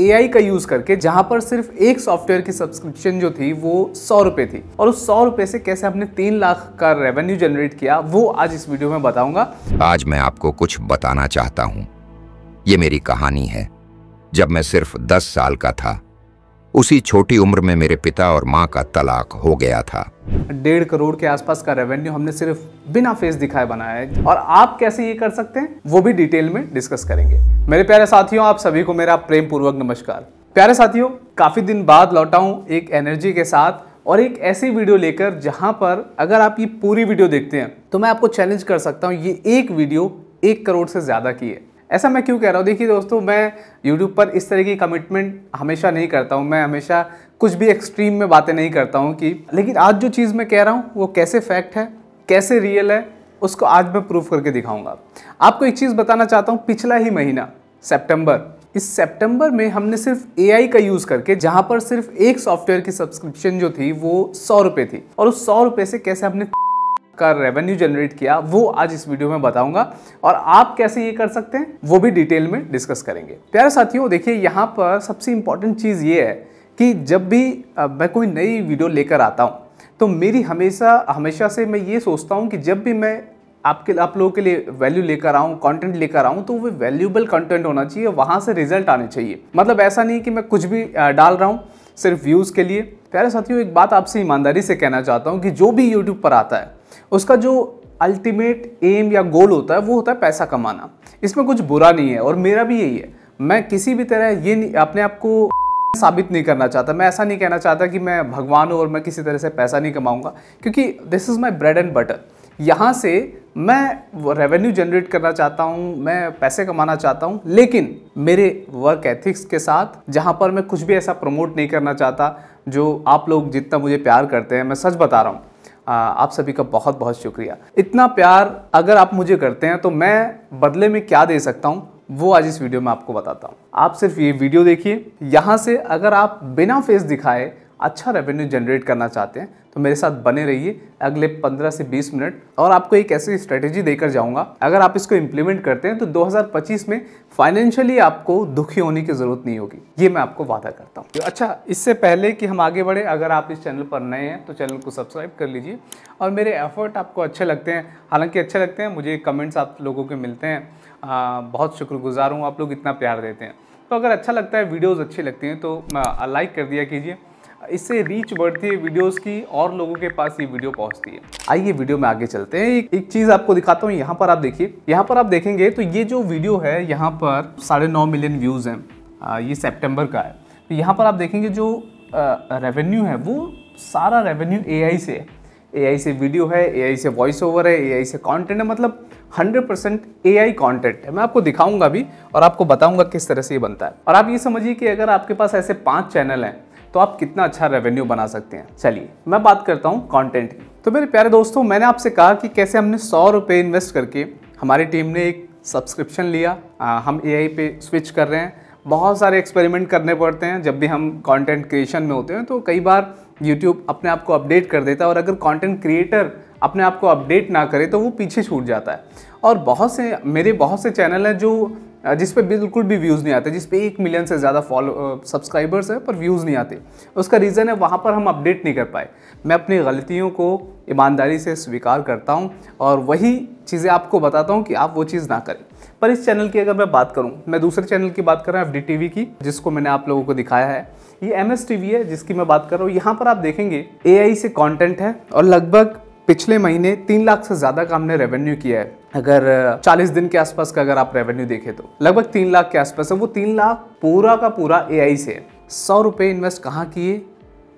ए का यूज़ करके जहां पर सिर्फ एक सॉफ्टवेयर की सब्सक्रिप्शन जो थी वो सौ रुपए थी और उस सौ रुपए से कैसे हमने तीन लाख का रेवेन्यू जनरेट किया वो आज इस वीडियो में बताऊंगा आज मैं आपको कुछ बताना चाहता हूँ ये मेरी कहानी है जब मैं सिर्फ दस साल का था उसी छोटी उम्र में मेरे पिता और माँ का तलाक हो गया था डेढ़ करोड़ के आसपास का रेवेन्यू हमने सिर्फ बिना फेस दिखाए बनाया है और आप कैसे ये कर सकते हैं वो भी डिटेल में डिस्कस करेंगे मेरे प्यारे साथियों आप सभी को मेरा प्रेम पूर्वक नमस्कार प्यारे साथियों काफी दिन बाद लौटा हूँ एक एनर्जी के साथ और एक ऐसी वीडियो लेकर जहाँ पर अगर आप ये पूरी वीडियो देखते हैं तो मैं आपको चैलेंज कर सकता हूँ ये एक वीडियो एक करोड़ से ज़्यादा की है ऐसा मैं क्यों कह रहा हूँ देखिए दोस्तों मैं यूट्यूब पर इस तरह की कमिटमेंट हमेशा नहीं करता हूँ मैं हमेशा कुछ भी एक्सट्रीम में बातें नहीं करता हूँ कि लेकिन आज जो चीज़ मैं कह रहा हूँ वो कैसे फैक्ट है कैसे रियल है उसको आज मैं प्रूव करके दिखाऊंगा आपको एक चीज़ बताना चाहता हूँ पिछला ही महीना सेप्टेम्बर इस सेप्टेम्बर में हमने सिर्फ ए का यूज़ करके जहाँ पर सिर्फ एक सॉफ्टवेयर की सब्सक्रिप्शन जो थी वो सौ रुपये थी और उस सौ रुपये से कैसे हमने का रेवेन्यू जनरेट किया वो आज इस वीडियो में बताऊंगा और आप कैसे ये कर सकते हैं वो भी डिटेल में डिस्कस करेंगे प्यारे साथियों देखिए यहाँ पर सबसे इंपॉर्टेंट चीज़ ये है कि जब भी मैं कोई नई वीडियो लेकर आता हूँ तो मेरी हमेशा हमेशा से मैं ये सोचता हूँ कि जब भी मैं आपके आप लोगों के लिए वैल्यू लेकर आऊँ कंटेंट लेकर आऊँ तो वो वैल्यूबल कंटेंट होना चाहिए वहाँ से रिजल्ट आने चाहिए मतलब ऐसा नहीं कि मैं कुछ भी डाल रहा हूँ सिर्फ व्यूज़ के लिए प्यारे साथियों एक बात आपसे ईमानदारी से कहना चाहता हूँ कि जो भी यूट्यूब पर आता है उसका जो अल्टीमेट एम या गोल होता है वो होता है पैसा कमाना इसमें कुछ बुरा नहीं है और मेरा भी यही है मैं किसी भी तरह ये अपने आप को साबित नहीं करना चाहता मैं ऐसा नहीं कहना चाहता कि मैं भगवान हूँ और मैं किसी तरह से पैसा नहीं कमाऊंगा क्योंकि this is my bread and butter यहाँ से मैं रेवेन्यू जनरेट करना चाहता हूँ मैं पैसे कमाना चाहता हूँ लेकिन मेरे वर्क एथिक्स के साथ जहाँ पर मैं कुछ भी ऐसा प्रमोट नहीं करना चाहता जो आप लोग जितना मुझे प्यार करते हैं मैं सच बता रहा हूँ आप सभी का बहुत बहुत शुक्रिया इतना प्यार अगर आप मुझे करते हैं तो मैं बदले में क्या दे सकता हूँ वो आज इस वीडियो में आपको बताता हूँ आप सिर्फ ये वीडियो देखिए यहाँ से अगर आप बिना फेस दिखाए अच्छा रेवेन्यू जनरेट करना चाहते हैं तो मेरे साथ बने रहिए अगले 15 से 20 मिनट और आपको एक ऐसी स्ट्रेटेजी देकर जाऊंगा अगर आप इसको इम्प्लीमेंट करते हैं तो 2025 में फाइनेंशियली आपको दुखी होने की ज़रूरत नहीं होगी ये मैं आपको वादा करता हूँ तो अच्छा इससे पहले कि हम आगे बढ़े अगर आप इस चैनल पर नए हैं तो चैनल को सब्सक्राइब कर लीजिए और मेरे एफर्ट आपको अच्छे लगते हैं हालांकि अच्छे लगते हैं मुझे कमेंट्स आप लोगों के मिलते हैं आ, बहुत शुक्रगुजार हूँ आप लोग इतना प्यार देते हैं तो अगर अच्छा लगता है वीडियोज़ अच्छी लगती हैं तो लाइक कर दिया कीजिए इससे रीच बढ़ती है वीडियोस की और लोगों के पास ये वीडियो पहुंचती है आइए वीडियो में आगे चलते हैं एक, एक चीज़ आपको दिखाता हूँ यहाँ पर आप देखिए यहाँ पर आप देखेंगे तो ये जो वीडियो है यहाँ पर साढ़े नौ मिलियन व्यूज़ हैं ये सेप्टेम्बर का है तो यहाँ पर आप देखेंगे जो रेवेन्यू है वो सारा रेवेन्यू ए से है ए से वीडियो है ए से वॉइस ओवर है ए से कॉन्टेंट है मतलब 100% परसेंट ए आई कॉन्टेंट है मैं आपको दिखाऊंगा भी और आपको बताऊंगा किस तरह से ये बनता है और आप ये समझिए कि अगर आपके पास ऐसे पाँच चैनल हैं तो आप कितना अच्छा रेवेन्यू बना सकते हैं चलिए मैं बात करता हूँ कॉन्टेंट की तो मेरे प्यारे दोस्तों मैंने आपसे कहा कि कैसे हमने सौ रुपये इन्वेस्ट करके हमारी टीम ने एक सब्सक्रिप्शन लिया आ, हम ए पे स्विच कर रहे हैं बहुत सारे एक्सपेरिमेंट करने पड़ते हैं जब भी हम कंटेंट क्रिएशन में होते हैं तो कई बार यूट्यूब अपने आप को अपडेट कर देता है और अगर कंटेंट क्रिएटर अपने आप को अपडेट ना करे तो वो पीछे छूट जाता है और बहुत से मेरे बहुत से चैनल हैं जो जिस पे बिल्कुल भी व्यूज़ नहीं आते जिस पे एक मिलियन से ज़्यादा फॉलो सब्सक्राइबर्स हैं पर व्यूज़ नहीं आते उसका रीज़न है वहाँ पर हम अपडेट नहीं कर पाए मैं अपनी गलतियों को ईमानदारी से स्वीकार करता हूँ और वही चीज़ें आपको बताता हूँ कि आप वो चीज़ ना करें पर इस चैनल की अगर मैं बात करूँ मैं दूसरे चैनल की बात कर रहा हूँ एफ डी की जिसको मैंने आप लोगों को दिखाया है ये एम है जिसकी मैं बात कर रहा हूँ यहाँ पर आप देखेंगे ए से कॉन्टेंट है और लगभग पिछले महीने तीन लाख से ज़्यादा का हमने रेवेन्यू किया है अगर 40 दिन के आसपास का अगर आप रेवेन्यू देखें तो लगभग तीन लाख के आसपास है वो तीन लाख पूरा का पूरा ए से सौ रुपये इन्वेस्ट कहाँ किए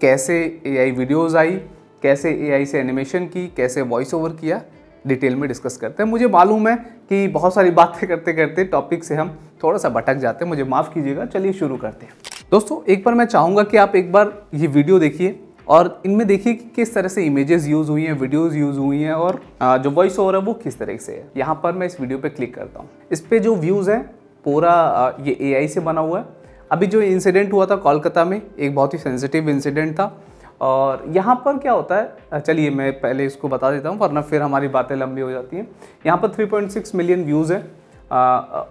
कैसे ए आई वीडियोज़ आई कैसे ए से एनिमेशन की कैसे वॉइस ओवर किया डिटेल में डिस्कस करते हैं मुझे मालूम है कि बहुत सारी बातें करते करते टॉपिक से हम थोड़ा सा भटक जाते हैं मुझे माफ़ कीजिएगा चलिए शुरू करते हैं दोस्तों एक बार मैं चाहूँगा कि आप एक बार ये वीडियो देखिए और इनमें देखिए कि किस तरह से इमेजेस यूज़ हुई हैं वीडियोस यूज़ हुई हैं और जो वॉइस ओवर है वो किस तरह से है यहाँ पर मैं इस वीडियो पे क्लिक करता हूँ इस पर जो व्यूज़ हैं पूरा ये एआई से बना हुआ है अभी जो इंसिडेंट हुआ था कोलकाता में एक बहुत ही सेंसिटिव इंसिडेंट था और यहाँ पर क्या होता है चलिए मैं पहले इसको बता देता हूँ वरना फिर हमारी बातें लंबी हो जाती हैं यहाँ पर 3.6 मिलियन व्यूज़ है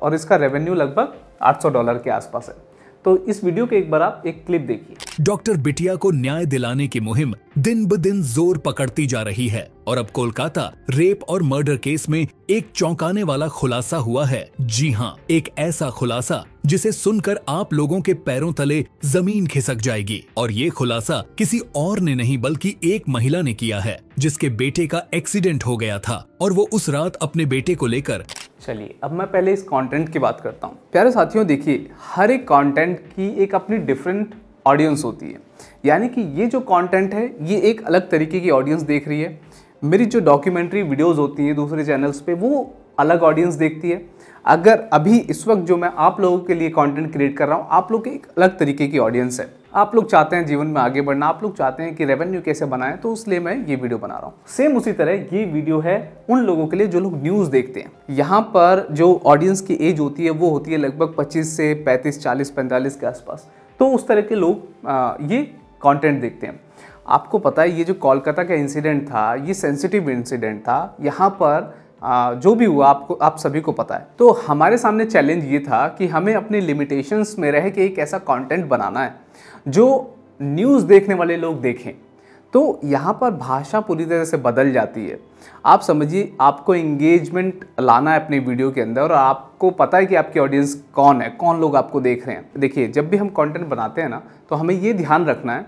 और इसका रेवेन्यू लगभग 800 डॉलर के आसपास है तो इस वीडियो के एक बार आप एक क्लिप देखिए डॉक्टर बिटिया को न्याय दिलाने की मुहिम दिन ब दिन जोर पकड़ती जा रही है और अब कोलकाता रेप और मर्डर केस में एक चौंकाने वाला खुलासा हुआ है जी हाँ एक ऐसा खुलासा जिसे सुनकर आप लोगों के पैरों तले जमीन खिसक जाएगी और ये खुलासा किसी और ने नहीं बल्कि एक महिला ने किया है जिसके बेटे का एक्सीडेंट हो गया था और वो उस रात अपने बेटे को लेकर चलिए अब मैं पहले इस कंटेंट की बात करता हूँ प्यारे साथियों देखिए हर एक कंटेंट की एक अपनी डिफरेंट ऑडियंस होती है यानी कि ये जो कंटेंट है ये एक अलग तरीके की ऑडियंस देख रही है मेरी जो डॉक्यूमेंट्री वीडियोस होती हैं दूसरे चैनल्स पे वो अलग ऑडियंस देखती है अगर अभी इस वक्त जो मैं आप लोगों के लिए कंटेंट क्रिएट कर रहा हूँ आप लोग की एक अलग तरीके की ऑडियंस है आप लोग चाहते हैं जीवन में आगे बढ़ना आप लोग चाहते हैं कि रेवेन्यू कैसे बनाएं तो इसलिए मैं ये वीडियो बना रहा हूँ सेम उसी तरह ये वीडियो है उन लोगों के लिए जो लोग न्यूज़ देखते हैं यहाँ पर जो ऑडियंस की एज होती है वो होती है लगभग पच्चीस से पैंतीस चालीस पैंतालीस के आसपास तो उस तरह के लोग ये कॉन्टेंट देखते हैं आपको पता है ये जो कोलकाता का इंसिडेंट था ये सेंसिटिव इंसिडेंट था यहाँ पर आ, जो भी हुआ आपको आप सभी को पता है तो हमारे सामने चैलेंज ये था कि हमें अपने लिमिटेशंस में रह के एक ऐसा कंटेंट बनाना है जो न्यूज़ देखने वाले लोग देखें तो यहाँ पर भाषा पूरी तरह से बदल जाती है आप समझिए आपको इंगेजमेंट लाना है अपने वीडियो के अंदर और आपको पता है कि आपकी ऑडियंस कौन है कौन लोग आपको देख रहे हैं देखिए जब भी हम कंटेंट बनाते हैं ना तो हमें ये ध्यान रखना है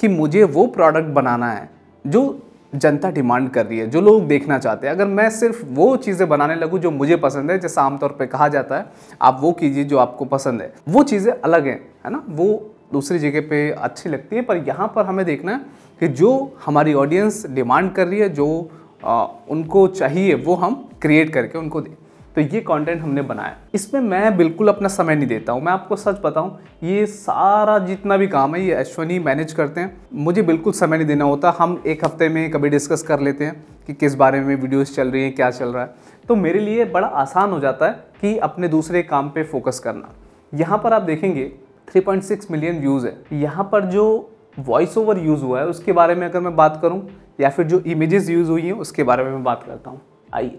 कि मुझे वो प्रोडक्ट बनाना है जो जनता डिमांड कर रही है जो लोग देखना चाहते हैं अगर मैं सिर्फ वो चीज़ें बनाने लगूँ जो मुझे पसंद है जैसे आमतौर पर कहा जाता है आप वो कीजिए जो आपको पसंद है वो चीज़ें अलग हैं है ना वो दूसरी जगह पे अच्छी लगती है पर यहाँ पर हमें देखना है कि जो हमारी ऑडियंस डिमांड कर रही है जो आ, उनको चाहिए वो हम क्रिएट करके उनको दें तो ये कंटेंट हमने बनाया इसमें मैं बिल्कुल अपना समय नहीं देता हूँ मैं आपको सच बताऊँ ये सारा जितना भी काम है ये अश्वनी मैनेज करते हैं मुझे बिल्कुल समय नहीं देना होता हम एक हफ्ते में कभी डिस्कस कर लेते हैं कि किस बारे में वीडियोस चल रही हैं क्या चल रहा है तो मेरे लिए बड़ा आसान हो जाता है कि अपने दूसरे काम पर फोकस करना यहाँ पर आप देखेंगे 3.6 मिलियन व्यूज़ है यहाँ पर जो वॉइस ओवर यूज़ हुआ है उसके बारे में अगर मैं बात करूँ या फिर जो इमेजेस यूज़ हुई हैं उसके बारे में मैं बात करता हूँ आइए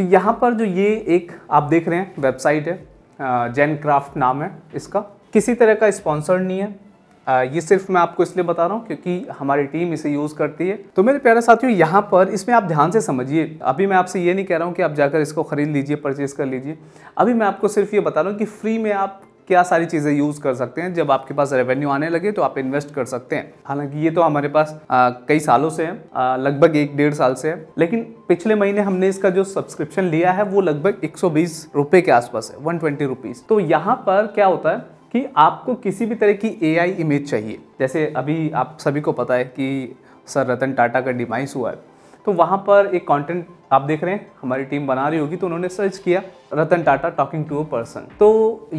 तो यहाँ पर जो ये एक आप देख रहे हैं वेबसाइट है जैन क्राफ्ट नाम है इसका किसी तरह का स्पॉन्सर्ड नहीं है ये सिर्फ मैं आपको इसलिए बता रहा हूँ क्योंकि हमारी टीम इसे यूज़ करती है तो मेरे प्यारे साथियों यहाँ पर इसमें आप ध्यान से समझिए अभी मैं आपसे ये नहीं कह रहा हूँ कि आप जाकर इसको ख़रीद लीजिए परचेज़ कर लीजिए अभी मैं आपको सिर्फ ये बता रहा हूँ कि फ्री में आप क्या सारी चीज़ें यूज़ कर सकते हैं जब आपके पास रेवेन्यू आने लगे तो आप इन्वेस्ट कर सकते हैं हालांकि ये तो हमारे पास आ, कई सालों से है लगभग एक डेढ़ साल से है लेकिन पिछले महीने हमने इसका जो सब्सक्रिप्शन लिया है वो लगभग एक सौ के आसपास है वन ट्वेंटी तो यहाँ पर क्या होता है कि आपको किसी भी तरह की ए इमेज चाहिए जैसे अभी आप सभी को पता है कि सर रतन टाटा का डिमाइस हुआ है तो वहाँ पर एक कंटेंट आप देख रहे हैं हमारी टीम बना रही होगी तो उन्होंने सर्च किया Ratan Tata talking to a person तो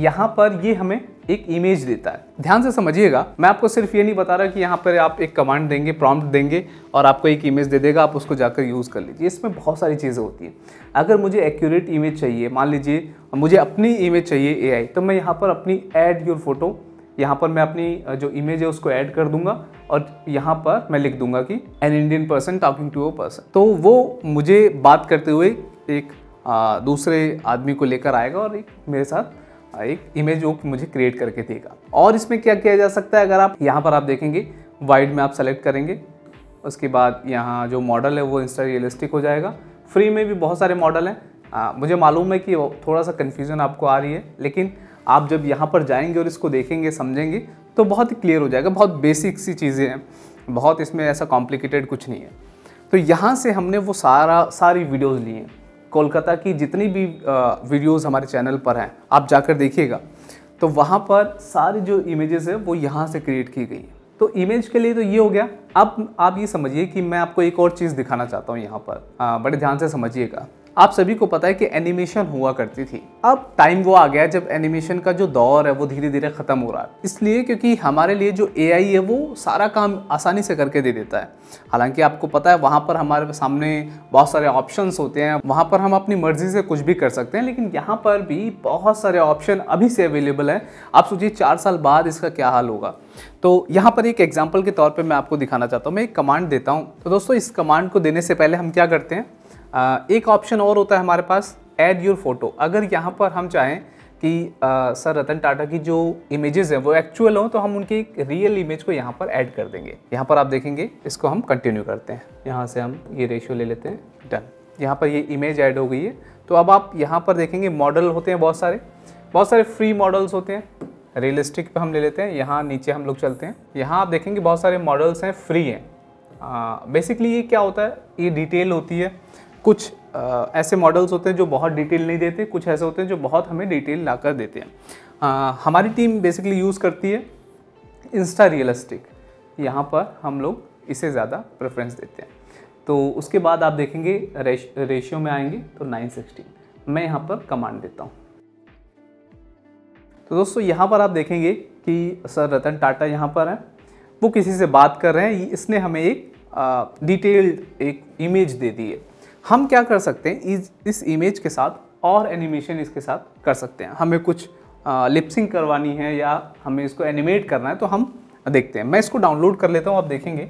यहाँ पर ये हमें एक इमेज देता है ध्यान से समझिएगा मैं आपको सिर्फ ये नहीं बता रहा कि यहाँ पर आप एक कमांड देंगे प्रॉम्प्ट देंगे और आपको एक इमेज दे देगा आप उसको जाकर यूज़ कर लीजिए इसमें बहुत सारी चीज़ें होती हैं अगर मुझे एक्यूरेट इमेज चाहिए मान लीजिए मुझे अपनी इमेज चाहिए ए तो मैं यहाँ पर अपनी एड योर फोटो यहाँ पर मैं अपनी जो इमेज है उसको ऐड कर दूंगा और यहाँ पर मैं लिख दूंगा कि an Indian person talking to a person तो वो मुझे बात करते हुए एक आ, दूसरे आदमी को लेकर आएगा और एक मेरे साथ एक इमेज वो मुझे क्रिएट करके देगा और इसमें क्या किया जा सकता है अगर आप यहाँ पर आप देखेंगे वाइड में आप सेलेक्ट करेंगे उसके बाद यहाँ जो मॉडल है वो इंस्टा रियलिस्टिक हो जाएगा फ्री में भी बहुत सारे मॉडल हैं मुझे मालूम है कि थोड़ा सा कन्फ्यूज़न आपको आ रही है लेकिन आप जब यहाँ पर जाएंगे और इसको देखेंगे समझेंगे तो बहुत ही क्लियर हो जाएगा बहुत बेसिक सी चीज़ें हैं बहुत इसमें ऐसा कॉम्प्लिकेटेड कुछ नहीं है तो यहाँ से हमने वो सारा सारी वीडियोस ली हैं कोलकाता की जितनी भी वीडियोस हमारे चैनल पर हैं आप जाकर देखिएगा तो वहाँ पर सारी जो इमेजेस हैं वो यहाँ से क्रिएट की गई हैं तो इमेज के लिए तो ये हो गया अब आप, आप ये समझिए कि मैं आपको एक और चीज़ दिखाना चाहता हूँ यहाँ पर आ, बड़े ध्यान से समझिएगा आप सभी को पता है कि एनिमेशन हुआ करती थी अब टाइम वो आ गया जब एनिमेशन का जो दौर है वो धीरे धीरे खत्म हो रहा है इसलिए क्योंकि हमारे लिए जो ए है वो सारा काम आसानी से करके दे देता है हालांकि आपको पता है वहाँ पर हमारे सामने बहुत सारे ऑप्शन होते हैं वहाँ पर हम अपनी मर्जी से कुछ भी कर सकते हैं लेकिन यहाँ पर भी बहुत सारे ऑप्शन अभी से अवेलेबल है आप सोचिए चार साल बाद इसका क्या हाल होगा तो यहाँ पर एक एग्जाम्पल के तौर पर मैं आपको दिखाना चाहता हूँ मैं एक कमांड देता हूँ तो दोस्तों इस कमांड को देने से पहले हम क्या करते हैं एक ऑप्शन और होता है हमारे पास ऐड योर फोटो अगर यहाँ पर हम चाहें कि आ, सर रतन टाटा की जो इमेजेस हैं वो एक्चुअल हों तो हम उनकी एक रियल इमेज को यहाँ पर ऐड कर देंगे यहाँ पर आप देखेंगे इसको हम कंटिन्यू करते हैं यहाँ से हम ये रेशियो ले लेते हैं डन यहाँ पर ये इमेज ऐड हो गई है तो अब आप यहाँ पर देखेंगे मॉडल होते हैं बहुत सारे बहुत सारे फ्री मॉडल्स होते हैं रियलिस्टिक पे हम ले लेते हैं यहाँ नीचे हम लोग चलते हैं यहाँ आप देखेंगे बहुत सारे मॉडल्स हैं फ्री हैं बेसिकली ये क्या होता है ये डिटेल होती है कुछ आ, ऐसे मॉडल्स होते हैं जो बहुत डिटेल नहीं देते कुछ ऐसे होते हैं जो बहुत हमें डिटेल ला कर देते हैं आ, हमारी टीम बेसिकली यूज़ करती है इंस्टा रियलिस्टिक यहाँ पर हम लोग इसे ज़्यादा प्रेफरेंस देते हैं तो उसके बाद आप देखेंगे रेश, रेशियो में आएंगे तो 916 मैं यहाँ पर कमांड देता हूँ तो दोस्तों यहाँ पर आप देखेंगे कि सर रतन टाटा यहाँ पर हैं वो किसी से बात कर रहे हैं इसने हमें एक डिटेल्ड एक इमेज दे दी है हम क्या कर सकते हैं इस इस इमेज के साथ और एनिमेशन इसके साथ कर सकते हैं हमें कुछ लिपसिंग करवानी है या हमें इसको एनिमेट करना है तो हम देखते हैं मैं इसको डाउनलोड कर लेता हूँ आप देखेंगे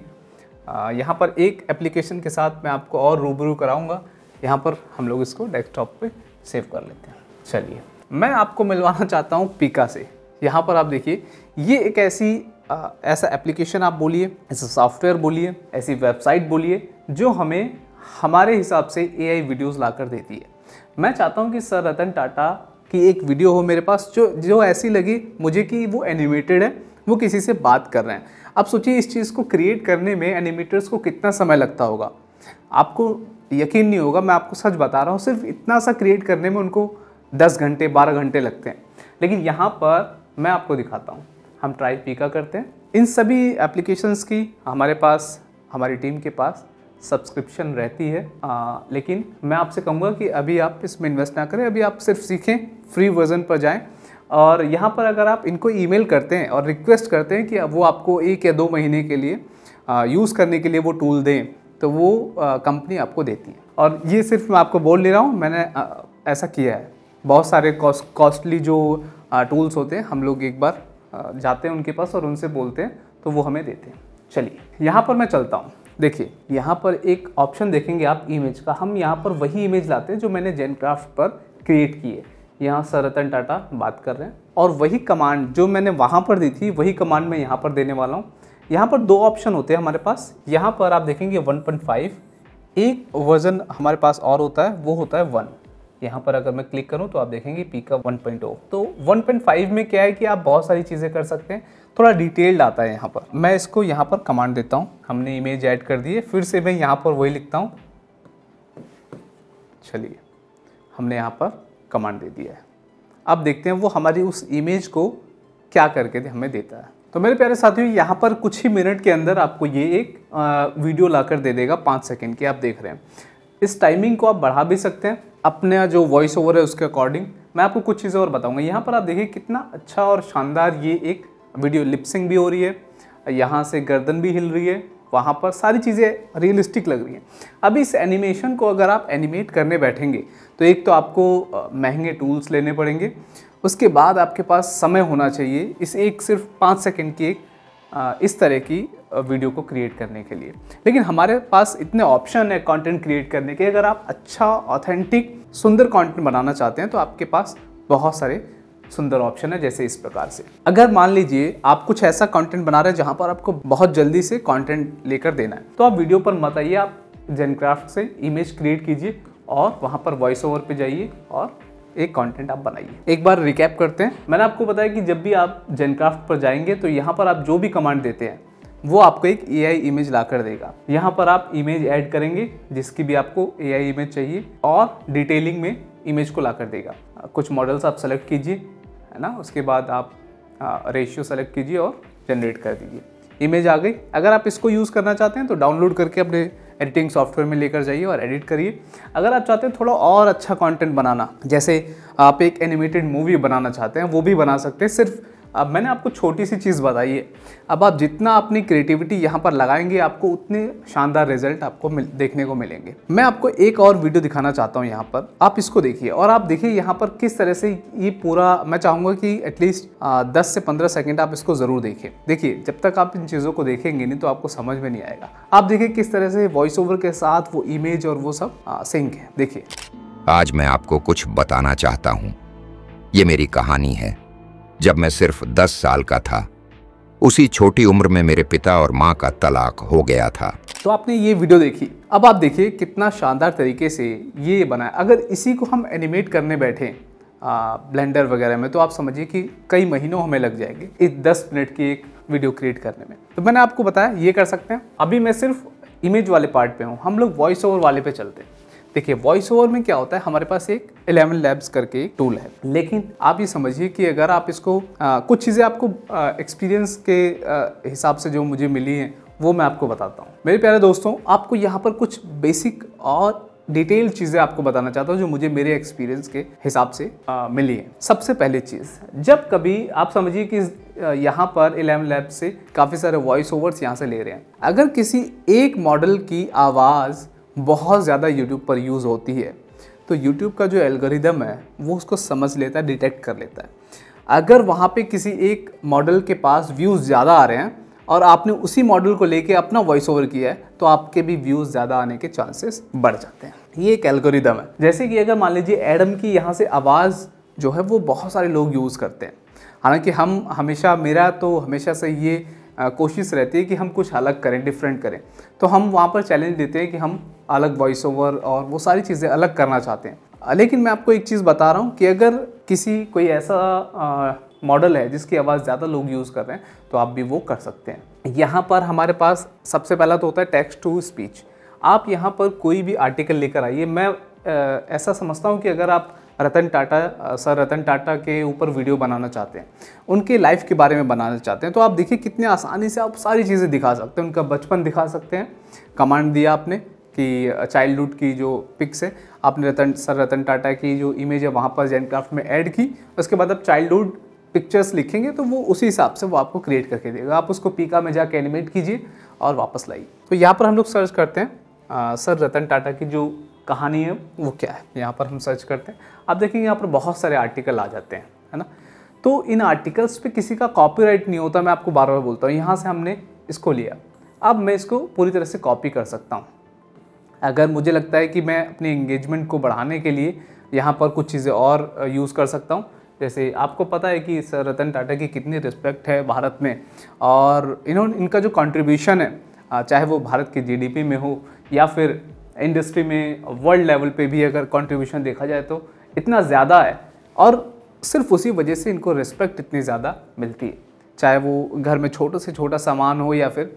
यहाँ पर एक एप्लीकेशन के साथ मैं आपको और रूबरू कराऊँगा यहाँ पर हम लोग इसको डेस्कटॉप पे सेव कर लेते हैं चलिए मैं आपको मिलवाना चाहता हूँ पिका से यहाँ पर आप देखिए ये एक ऐसी ऐसा एप्लीकेशन आप बोलिए ऐसा सॉफ्टवेयर बोलिए ऐसी वेबसाइट बोलिए जो हमें हमारे हिसाब से ए वीडियोज ला कर देती है मैं चाहता हूँ कि सर रतन टाटा की एक वीडियो हो मेरे पास जो जो ऐसी लगी मुझे कि वो एनिमेटेड है वो किसी से बात कर रहे हैं आप सोचिए इस चीज़ को क्रिएट करने में एनिमेटर्स को कितना समय लगता होगा आपको यकीन नहीं होगा मैं आपको सच बता रहा हूँ सिर्फ इतना सा क्रिएट करने में उनको दस घंटे बारह घंटे लगते हैं लेकिन यहाँ पर मैं आपको दिखाता हूँ हम ट्राई पीका करते हैं इन सभी एप्लीकेशंस की हमारे पास हमारी टीम के पास सब्सक्रिप्शन रहती है आ, लेकिन मैं आपसे कहूँगा कि अभी आप इसमें इन्वेस्ट ना करें अभी आप सिर्फ सीखें फ्री वर्जन पर जाएं और यहाँ पर अगर आप इनको ईमेल करते हैं और रिक्वेस्ट करते हैं कि वो आपको एक या दो महीने के लिए यूज़ करने के लिए वो टूल दें तो वो कंपनी आपको देती है और ये सिर्फ मैं आपको बोल ले रहा हूँ मैंने आ, ऐसा किया है बहुत सारे कॉस्टली जो टूल्स होते हैं हम लोग एक बार जाते हैं उनके पास और उनसे बोलते हैं तो वो हमें देते हैं चलिए यहाँ पर मैं चलता हूँ देखिए यहाँ पर एक ऑप्शन देखेंगे आप इमेज का हम यहाँ पर वही इमेज लाते हैं जो मैंने जेनक्राफ्ट पर क्रिएट की है यहाँ सर रतन टाटा बात कर रहे हैं और वही कमांड जो मैंने वहाँ पर दी थी वही कमांड मैं यहाँ पर देने वाला हूँ यहाँ पर दो ऑप्शन होते हैं हमारे पास यहाँ पर आप देखेंगे 1.5 एक वर्जन हमारे पास और होता है वो होता है वन यहाँ पर अगर मैं क्लिक करूँ तो आप देखेंगे पॉइंट ओ oh। तो फाइव में क्या है कि आप बहुत सारी चीज़ें कर सकते हैं थोड़ा डिटेल्ड आता है यहाँ पर मैं इसको यहाँ पर कमांड देता हूँ हमने इमेज ऐड कर दी है फिर से मैं यहाँ पर वही लिखता हूँ चलिए हमने यहाँ पर कमांड दे दिया है अब देखते हैं वो हमारी उस इमेज को क्या करके हमें देता है तो मेरे प्यारे साथियों यहाँ पर कुछ ही मिनट के अंदर आपको ये एक वीडियो लाकर दे देगा पाँच सेकेंड की आप देख रहे हैं इस टाइमिंग को आप बढ़ा भी सकते हैं अपने जो वॉइस ओवर है उसके अकॉर्डिंग मैं आपको कुछ चीज़ें और बताऊंगा यहाँ पर आप देखिए कितना अच्छा और शानदार ये एक वीडियो लिपसिंग भी हो रही है यहाँ से गर्दन भी हिल रही है वहाँ पर सारी चीज़ें रियलिस्टिक लग रही हैं अब इस एनिमेशन को अगर आप एनिमेट करने बैठेंगे तो एक तो आपको महंगे टूल्स लेने पड़ेंगे उसके बाद आपके पास समय होना चाहिए इस एक सिर्फ पाँच सेकेंड की एक इस तरह की वीडियो को क्रिएट करने के लिए लेकिन हमारे पास इतने ऑप्शन है कंटेंट क्रिएट करने के अगर आप अच्छा ऑथेंटिक सुंदर कंटेंट बनाना चाहते हैं तो आपके पास बहुत सारे सुंदर ऑप्शन है जैसे इस प्रकार से अगर मान लीजिए आप कुछ ऐसा कंटेंट बना रहे हैं जहां पर आपको बहुत जल्दी से कंटेंट लेकर देना है तो आप वीडियो पर मत आइए आप जेनक्राफ्ट से इमेज क्रिएट कीजिए और वहाँ पर वॉइस ओवर पे जाइए और एक कंटेंट आप बनाइए एक बार रिकैप करते हैं मैंने आपको बताया कि जब भी आप जेनक्राफ्ट पर जाएंगे तो यहाँ पर आप जो भी कमांड देते हैं वो आपको एक ए इमेज ला कर देगा यहाँ पर आप इमेज ऐड करेंगे जिसकी भी आपको ए इमेज चाहिए और डिटेलिंग में इमेज को ला कर देगा कुछ मॉडल्स आप सेलेक्ट कीजिए है ना उसके बाद आप रेशियो सेलेक्ट कीजिए और जनरेट कर दीजिए इमेज आ गई अगर आप इसको यूज़ करना चाहते हैं तो डाउनलोड करके अपने एडिटिंग सॉफ्टवेयर में लेकर जाइए और एडिट करिए अगर आप चाहते हैं थोड़ा और अच्छा कॉन्टेंट बनाना जैसे आप एक एनिमेटेड मूवी बनाना चाहते हैं वो भी बना सकते हैं सिर्फ अब मैंने आपको छोटी सी चीज़ बताई है अब आप जितना अपनी क्रिएटिविटी यहाँ पर लगाएंगे आपको उतने शानदार रिजल्ट आपको मिल, देखने को मिलेंगे मैं आपको एक और वीडियो दिखाना चाहता हूँ यहाँ पर आप इसको देखिए और आप देखिए यहाँ पर किस तरह से ये पूरा मैं चाहूँगा कि एटलीस्ट दस से पंद्रह सेकेंड आप इसको ज़रूर देखें देखिए जब तक आप इन चीज़ों को देखेंगे नहीं तो आपको समझ में नहीं आएगा आप देखिए किस तरह से वॉइस ओवर के साथ वो इमेज और वो सब सिंक है देखिए आज मैं आपको कुछ बताना चाहता हूँ ये मेरी कहानी है जब मैं सिर्फ दस साल का था उसी छोटी उम्र में मेरे पिता और माँ का तलाक हो गया था तो आपने ये वीडियो देखी अब आप देखिए कितना शानदार तरीके से ये बनाया अगर इसी को हम एनिमेट करने बैठे ब्लेंडर वगैरह में तो आप समझिए कि कई महीनों हमें लग जाएंगे इस दस मिनट की एक वीडियो क्रिएट करने में तो मैंने आपको बताया ये कर सकते हैं अभी मैं सिर्फ इमेज वाले पार्ट पे हूँ हम लोग वॉइस ओवर वाले पे चलते हैं देखिए वॉइस ओवर में क्या होता है हमारे पास एक 11 लैब्स करके एक टूल है लेकिन आप ये समझिए कि अगर आप इसको आ, कुछ चीज़ें आपको एक्सपीरियंस के हिसाब से जो मुझे मिली हैं वो मैं आपको बताता हूँ मेरे प्यारे दोस्तों आपको यहाँ पर कुछ बेसिक और डिटेल चीज़ें आपको बताना चाहता हूँ जो मुझे मेरे एक्सपीरियंस के हिसाब से आ, मिली हैं सबसे पहली चीज़ जब कभी आप समझिए कि यहाँ पर इलेवन लैब से काफ़ी सारे वॉइस ओवर्स यहाँ से ले रहे हैं अगर किसी एक मॉडल की आवाज़ बहुत ज़्यादा यूट्यूब पर यूज़ होती है तो यूट्यूब का जो एल्गोरिदम है वो उसको समझ लेता है डिटेक्ट कर लेता है अगर वहाँ पे किसी एक मॉडल के पास व्यूज़ ज़्यादा आ रहे हैं और आपने उसी मॉडल को लेके अपना वॉइस ओवर किया है तो आपके भी व्यूज़ ज़्यादा आने के चांसेस बढ़ जाते हैं ये एक एल्गोरिदम है जैसे कि अगर मान लीजिए एडम की यहाँ से आवाज़ जो है वो बहुत सारे लोग यूज़ करते हैं हालांकि हम हमेशा मेरा तो हमेशा से ये कोशिश रहती है कि हम कुछ अलग करें डिफरेंट करें तो हम वहाँ पर चैलेंज देते हैं कि हम अलग वॉइस ओवर और वो सारी चीज़ें अलग करना चाहते हैं लेकिन मैं आपको एक चीज़ बता रहा हूँ कि अगर किसी कोई ऐसा मॉडल है जिसकी आवाज़ ज़्यादा लोग यूज़ कर रहे हैं तो आप भी वो कर सकते हैं यहाँ पर हमारे पास सबसे पहला तो होता है टेक्स्ट टू स्पीच आप यहाँ पर कोई भी आर्टिकल लेकर आइए मैं ऐसा समझता हूँ कि अगर आप रतन टाटा सर रतन टाटा के ऊपर वीडियो बनाना चाहते हैं उनके लाइफ के बारे में बनाना चाहते हैं तो आप देखिए कितने आसानी से आप सारी चीज़ें दिखा सकते हैं उनका बचपन दिखा सकते हैं कमांड दिया आपने कि चाइल्डहुड की जो पिक्स है आपने रतन सर रतन टाटा की जो इमेज है वहाँ पर जैनक्राफ्ट में ऐड की उसके बाद आप चाइल्डहुड पिक्चर्स लिखेंगे तो वो उसी हिसाब से वो आपको क्रिएट करके देगा आप उसको पीका में जाकर एनिमेट कीजिए और वापस लाइए तो यहाँ पर हम लोग सर्च करते हैं आ, सर रतन टाटा की जो कहानी है वो क्या है यहाँ पर हम सर्च करते हैं आप देखेंगे यहाँ पर बहुत सारे आर्टिकल आ जाते हैं है ना तो इन आर्टिकल्स पे किसी का कॉपीराइट नहीं होता मैं आपको बार बार बोलता हूँ यहाँ से हमने इसको लिया अब मैं इसको पूरी तरह से कॉपी कर सकता हूँ अगर मुझे लगता है कि मैं अपने इंगेजमेंट को बढ़ाने के लिए यहाँ पर कुछ चीज़ें और यूज़ कर सकता हूँ जैसे आपको पता है कि सर रतन टाटा की कितनी रिस्पेक्ट है भारत में और इन्होंने इनका जो कंट्रीब्यूशन है चाहे वो भारत की जीडीपी में हो या फिर इंडस्ट्री में वर्ल्ड लेवल पे भी अगर कंट्रीब्यूशन देखा जाए तो इतना ज़्यादा है और सिर्फ उसी वजह से इनको रिस्पेक्ट इतनी ज़्यादा मिलती है चाहे वो घर में छोटे से छोटा सामान हो या फिर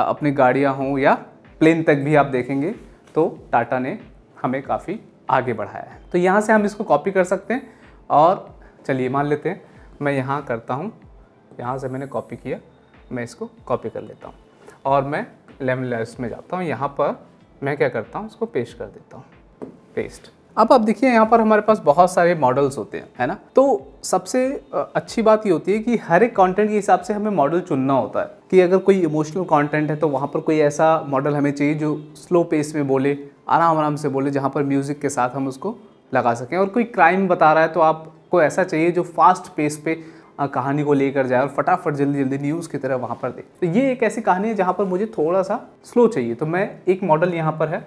अपनी गाड़ियाँ हों या प्लेन तक भी आप देखेंगे तो टाटा ने हमें काफ़ी आगे बढ़ाया है तो यहाँ से हम इसको कॉपी कर सकते हैं और चलिए मान लेते हैं मैं यहाँ करता हूँ यहाँ से मैंने कॉपी किया मैं इसको कॉपी कर लेता हूँ और मैं लेमलेस में जाता हूँ यहाँ पर मैं क्या करता हूँ इसको पेस्ट कर देता हूँ पेस्ट अब आप देखिए यहाँ पर हमारे पास बहुत सारे मॉडल्स होते हैं है ना तो सबसे अच्छी बात ये होती है कि हर एक कंटेंट के हिसाब से हमें मॉडल चुनना होता है कि अगर कोई इमोशनल कंटेंट है तो वहाँ पर कोई ऐसा मॉडल हमें चाहिए जो स्लो पेस में बोले आराम आराम से बोले जहाँ पर म्यूज़िक के साथ हम उसको लगा सकें और कोई क्राइम बता रहा है तो आपको ऐसा चाहिए जो फास्ट पेस पे कहानी को लेकर जाए और फटाफट जल्दी जल्दी न्यूज़ की तरह वहाँ पर दे तो ये एक ऐसी कहानी है जहाँ पर मुझे थोड़ा सा स्लो चाहिए तो मैं एक मॉडल यहाँ पर है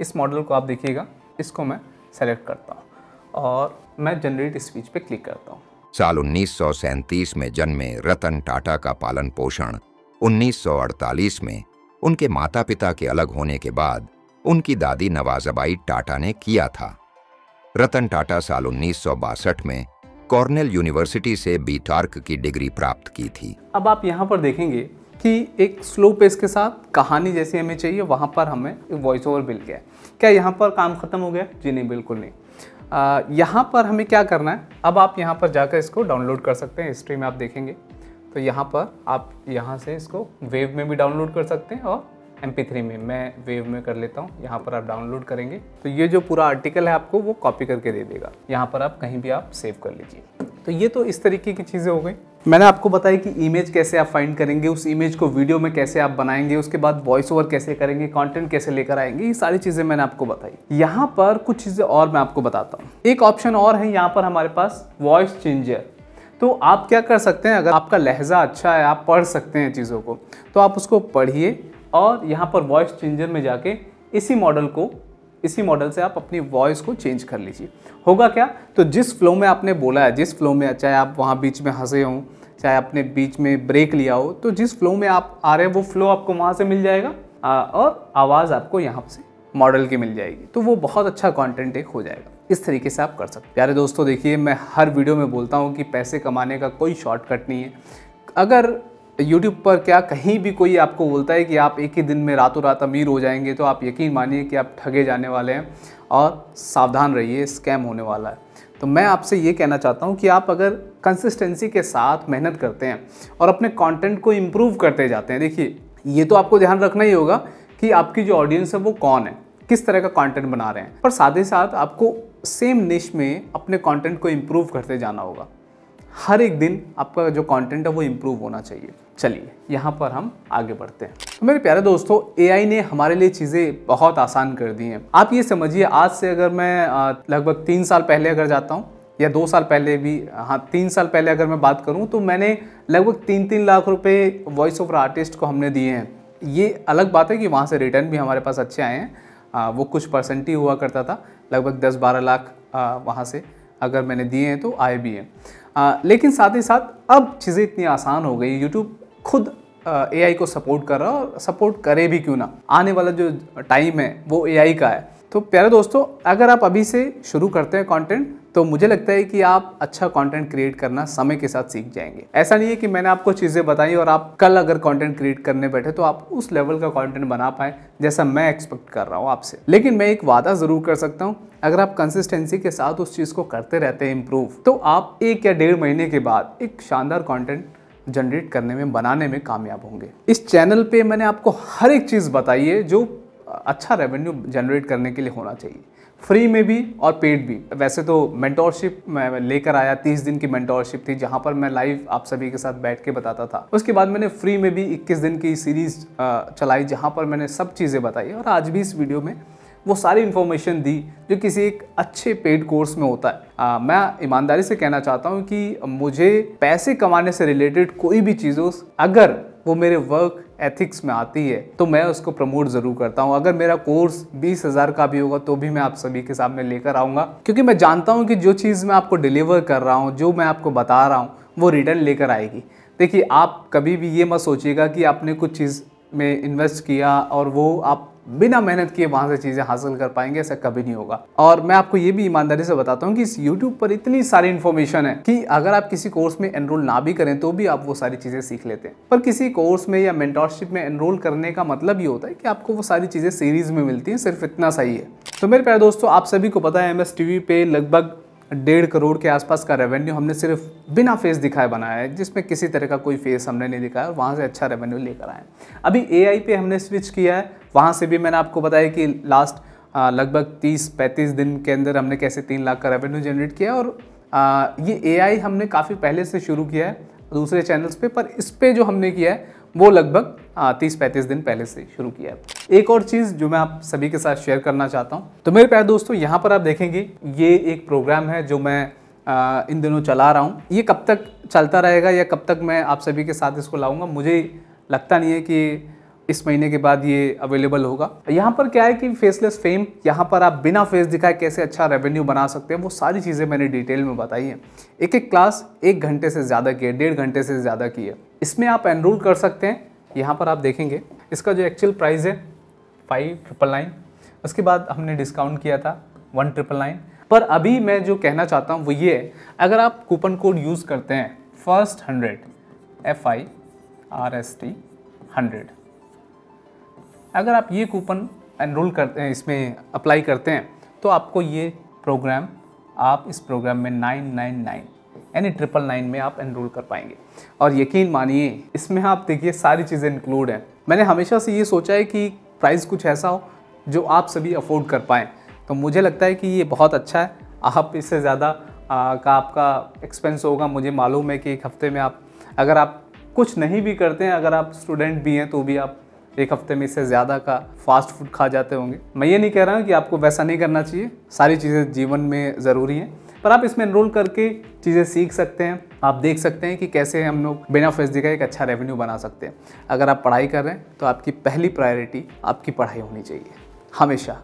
इस मॉडल को आप देखिएगा इसको मैं सेलेक्ट करता हूँ और मैं जनरेट स्पीच पे क्लिक करता हूँ साल उन्नीस में जन्मे रतन टाटा का पालन पोषण 1948 में उनके माता पिता के अलग होने के बाद उनकी दादी नवाजबाई टाटा ने किया था रतन टाटा साल उन्नीस में कॉर्नेल यूनिवर्सिटी से बीटार्क की डिग्री प्राप्त की थी अब आप यहाँ पर देखेंगे कि एक स्लो पेस के साथ कहानी जैसी हमें चाहिए वहाँ पर हमें वॉइस ओवर मिल गया क्या यहाँ पर काम ख़त्म हो गया जी नहीं बिल्कुल नहीं यहाँ पर हमें क्या करना है अब आप यहाँ पर जाकर इसको डाउनलोड कर सकते हैं हिस्ट्री में आप देखेंगे तो यहाँ पर आप यहाँ से इसको वेव में भी डाउनलोड कर सकते हैं और एम थ्री में मैं वेव में कर लेता हूँ यहाँ पर आप डाउनलोड करेंगे तो ये जो पूरा आर्टिकल है आपको वो कॉपी करके दे देगा यहाँ पर आप कहीं भी आप सेव कर लीजिए तो ये तो इस तरीके की चीज़ें हो गई मैंने आपको बताया कि इमेज कैसे आप फाइंड करेंगे उस इमेज को वीडियो में कैसे आप बनाएंगे उसके बाद वॉइस ओवर कैसे करेंगे कंटेंट कैसे लेकर आएंगे ये सारी चीज़ें मैंने आपको बताई यहाँ पर कुछ चीज़ें और मैं आपको बताता हूँ एक ऑप्शन और है यहाँ पर हमारे पास वॉइस चेंजर तो आप क्या कर सकते हैं अगर आपका लहजा अच्छा है आप पढ़ सकते हैं चीज़ों को तो आप उसको पढ़िए और यहाँ पर वॉइस चेंजर में जाके इसी मॉडल को इसी मॉडल से आप अपनी वॉइस को चेंज कर लीजिए होगा क्या तो जिस फ्लो में आपने बोला है जिस फ्लो में चाहे आप वहाँ बीच में हंसे हों चाहे आपने बीच में ब्रेक लिया हो तो जिस फ्लो में आप आ रहे हैं वो फ्लो आपको वहाँ से मिल जाएगा और आवाज़ आपको यहाँ से मॉडल की मिल जाएगी तो वो बहुत अच्छा कंटेंट एक हो जाएगा इस तरीके से आप कर सकते हैं प्यारे दोस्तों देखिए मैं हर वीडियो में बोलता हूँ कि पैसे कमाने का कोई शॉर्टकट नहीं है अगर यूट्यूब पर क्या कहीं भी कोई आपको बोलता है कि आप एक ही दिन में रातों रात अमीर हो जाएंगे तो आप यकीन मानिए कि आप ठगे जाने वाले हैं और सावधान रहिए स्कैम होने वाला है तो मैं आपसे ये कहना चाहता हूँ कि आप अगर कंसिस्टेंसी के साथ मेहनत करते हैं और अपने कंटेंट को इम्प्रूव करते जाते हैं देखिए ये तो आपको ध्यान रखना ही होगा कि आपकी जो ऑडियंस है वो कौन है किस तरह का कंटेंट बना रहे हैं पर साथ ही साथ आपको सेम निश में अपने कंटेंट को इम्प्रूव करते जाना होगा हर एक दिन आपका जो कंटेंट है वो इम्प्रूव होना चाहिए चलिए यहाँ पर हम आगे बढ़ते हैं तो मेरे प्यारे दोस्तों ए ने हमारे लिए चीज़ें बहुत आसान कर दी हैं आप ये समझिए आज से अगर मैं लगभग तीन साल पहले अगर जाता हूँ या दो साल पहले भी हाँ तीन साल पहले अगर मैं बात करूँ तो मैंने लगभग तीन तीन लाख रुपये वॉइस ओवर आर्टिस्ट को हमने दिए हैं ये अलग बात है कि वहाँ से रिटर्न भी हमारे पास अच्छे आए हैं वो कुछ परसेंट ही हुआ करता था लगभग दस बारह लाख वहाँ से अगर मैंने दिए हैं तो आए भी हैं लेकिन साथ ही साथ अब चीज़ें इतनी आसान हो गई यूट्यूब खुद ए आई को सपोर्ट कर रहा है और सपोर्ट करे भी क्यों ना आने वाला जो टाइम है वो ए आई का है तो प्यारे दोस्तों अगर आप अभी से शुरू करते हैं कंटेंट तो मुझे लगता है कि आप अच्छा कंटेंट क्रिएट करना समय के साथ सीख जाएंगे ऐसा नहीं है कि मैंने आपको चीज़ें बताई और आप कल अगर कंटेंट क्रिएट करने बैठे तो आप उस लेवल का कंटेंट बना पाए जैसा मैं एक्सपेक्ट कर रहा हूँ आपसे लेकिन मैं एक वादा ज़रूर कर सकता हूँ अगर आप कंसिस्टेंसी के साथ उस चीज़ को करते रहते हैं इम्प्रूव तो आप एक या डेढ़ महीने के बाद एक शानदार कॉन्टेंट जनरेट करने में बनाने में कामयाब होंगे इस चैनल पर मैंने आपको हर एक चीज़ बताई है जो अच्छा रेवेन्यू जनरेट करने के लिए होना चाहिए फ्री में भी और पेड भी वैसे तो मेंटोरशिप मैं लेकर आया तीस दिन की मेंटोरशिप थी जहाँ पर मैं लाइव आप सभी के साथ बैठ के बताता था उसके बाद मैंने फ्री में भी इक्कीस दिन की सीरीज़ चलाई जहाँ पर मैंने सब चीज़ें बताई और आज भी इस वीडियो में वो सारी इन्फॉर्मेशन दी जो किसी एक अच्छे पेड कोर्स में होता है आ, मैं ईमानदारी से कहना चाहता हूँ कि मुझे पैसे कमाने से रिलेटेड कोई भी चीज़ों अगर वो मेरे वर्क एथिक्स में आती है तो मैं उसको प्रमोट ज़रूर करता हूँ अगर मेरा कोर्स बीस हज़ार का भी होगा तो भी मैं आप सभी के सामने लेकर आऊँगा क्योंकि मैं जानता हूँ कि जो चीज़ मैं आपको डिलीवर कर रहा हूँ जो मैं आपको बता रहा हूँ वो रिटर्न लेकर आएगी देखिए आप कभी भी ये मत सोचिएगा कि आपने कुछ चीज़ में इन्वेस्ट किया और वो आप बिना मेहनत किए वहाँ से चीज़ें हासिल कर पाएंगे ऐसा कभी नहीं होगा और मैं आपको ये भी ईमानदारी से बताता हूँ कि इस यूट्यूब पर इतनी सारी इन्फॉर्मेशन है कि अगर आप किसी कोर्स में एनरोल ना भी करें तो भी आप वो सारी चीज़ें सीख लेते हैं पर किसी कोर्स में या मेंटोरशिप में एनरोल करने का मतलब ये होता है कि आपको वो सारी चीज़ें सीरीज में मिलती हैं सिर्फ इतना सही है तो मेरे प्यारे दोस्तों आप सभी को पता है एम एस पे लगभग डेढ़ करोड़ के आसपास का रेवेन्यू हमने सिर्फ बिना फेस दिखाए बनाया है जिसमें किसी तरह का कोई फेस हमने नहीं दिखाया और वहाँ से अच्छा रेवेन्यू लेकर आए अभी ए पे हमने स्विच किया है वहाँ से भी मैंने आपको बताया कि लास्ट लगभग 30-35 दिन के अंदर हमने कैसे तीन लाख का रेवेन्यू जनरेट किया और ये ए हमने काफ़ी पहले से शुरू किया है दूसरे चैनल्स पे पर इस पर जो हमने किया है वो लगभग तीस पैंतीस दिन पहले से शुरू किया है एक और चीज़ जो मैं आप सभी के साथ शेयर करना चाहता हूँ तो मेरे प्यारे दोस्तों यहाँ पर आप देखेंगे ये एक प्रोग्राम है जो मैं इन दिनों चला रहा हूँ ये कब तक चलता रहेगा या कब तक मैं आप सभी के साथ इसको लाऊँगा मुझे लगता नहीं है कि इस महीने के बाद ये अवेलेबल होगा यहाँ पर क्या है कि फेसलेस फेम यहाँ पर आप बिना फेस दिखाए कैसे अच्छा रेवेन्यू बना सकते हैं वो सारी चीज़ें मैंने डिटेल में बताई हैं एक एक क्लास एक घंटे से ज़्यादा की है डेढ़ घंटे से ज़्यादा की है इसमें आप एनरोल कर सकते हैं यहाँ पर आप देखेंगे इसका जो एक्चुअल प्राइस है फाइव ट्रिपल नाइन उसके बाद हमने डिस्काउंट किया था वन ट्रिपल नाइन पर अभी मैं जो कहना चाहता हूँ वो ये है अगर आप कूपन कोड यूज़ करते हैं first hundred F I R S T hundred अगर आप ये कूपन एनरोल करते हैं इसमें अप्लाई करते हैं तो आपको ये प्रोग्राम आप इस प्रोग्राम में नाइन नाइन नाइन यानी ट्रिपल नाइन में आप एनरोल कर पाएंगे और यकीन मानिए इसमें आप देखिए सारी चीज़ें इंक्लूड हैं मैंने हमेशा से ये सोचा है कि प्राइस कुछ ऐसा हो जो आप सभी अफोर्ड कर पाएँ तो मुझे लगता है कि ये बहुत अच्छा है आप इससे ज़्यादा का आपका एक्सपेंस होगा मुझे मालूम है कि एक हफ़्ते में आप अगर आप कुछ नहीं भी करते हैं अगर आप स्टूडेंट भी हैं तो भी आप एक हफ्ते में इससे ज़्यादा का फास्ट फूड खा जाते होंगे मैं ये नहीं कह रहा हूँ कि आपको वैसा नहीं करना चाहिए सारी चीज़ें जीवन में ज़रूरी हैं पर आप इसमें इनरोल करके चीज़ें सीख सकते हैं आप देख सकते हैं कि कैसे हम लोग बिना फैसले का एक अच्छा रेवेन्यू बना सकते हैं अगर आप पढ़ाई कर रहे हैं तो आपकी पहली प्रायोरिटी आपकी पढ़ाई होनी चाहिए हमेशा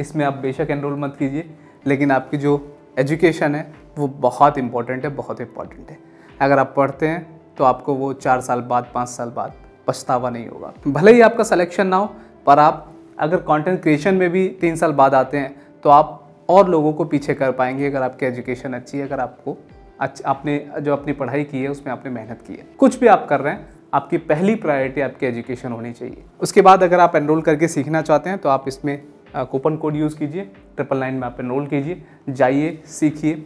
इसमें आप बेशक एनरोल मत कीजिए लेकिन आपकी जो एजुकेशन है वो बहुत इंपॉर्टेंट है बहुत इंपॉर्टेंट है अगर आप पढ़ते हैं तो आपको वो चार साल बाद पाँच साल बाद पछतावा नहीं होगा भले ही आपका सलेक्शन ना हो पर आप अगर कंटेंट क्रिएशन में भी तीन साल बाद आते हैं तो आप और लोगों को पीछे कर पाएंगे अगर आपकी एजुकेशन अच्छी है अगर आपको अच्छा आपने जो अपनी पढ़ाई की है उसमें आपने मेहनत की है कुछ भी आप कर रहे हैं आपकी पहली प्रायोरिटी आपकी एजुकेशन होनी चाहिए उसके बाद अगर आप एनरोल करके सीखना चाहते हैं तो आप इसमें कूपन कोड यूज़ कीजिए ट्रिपल नाइन में आप एनरोल कीजिए जाइए सीखिए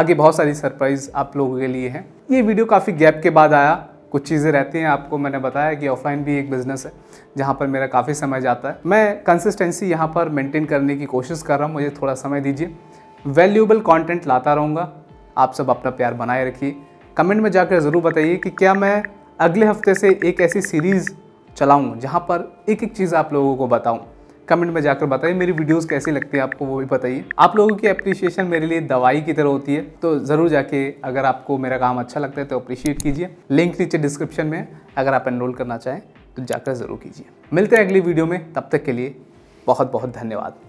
आगे बहुत सारी सरप्राइज़ आप लोगों के लिए हैं ये वीडियो काफ़ी गैप के बाद आया कुछ चीज़ें रहती हैं आपको मैंने बताया कि ऑफलाइन भी एक बिज़नेस है जहाँ पर मेरा काफ़ी समय जाता है मैं कंसिस्टेंसी यहाँ पर मेंटेन करने की कोशिश कर रहा हूँ मुझे थोड़ा समय दीजिए वैल्यूबल कंटेंट लाता रहूँगा आप सब अपना प्यार बनाए रखिए कमेंट में जाकर ज़रूर बताइए कि क्या मैं अगले हफ्ते से एक ऐसी सीरीज़ चलाऊँ जहाँ पर एक एक चीज़ आप लोगों को बताऊँ कमेंट में जाकर बताइए मेरी वीडियोस कैसी लगती है आपको वो भी बताइए आप लोगों की अप्रिशिएशन मेरे लिए दवाई की तरह होती है तो ज़रूर जाके अगर आपको मेरा काम अच्छा लगता है तो अप्रिशिएट कीजिए लिंक नीचे डिस्क्रिप्शन में अगर आप एनरोल करना चाहें तो जाकर ज़रूर कीजिए मिलते हैं अगली वीडियो में तब तक के लिए बहुत बहुत धन्यवाद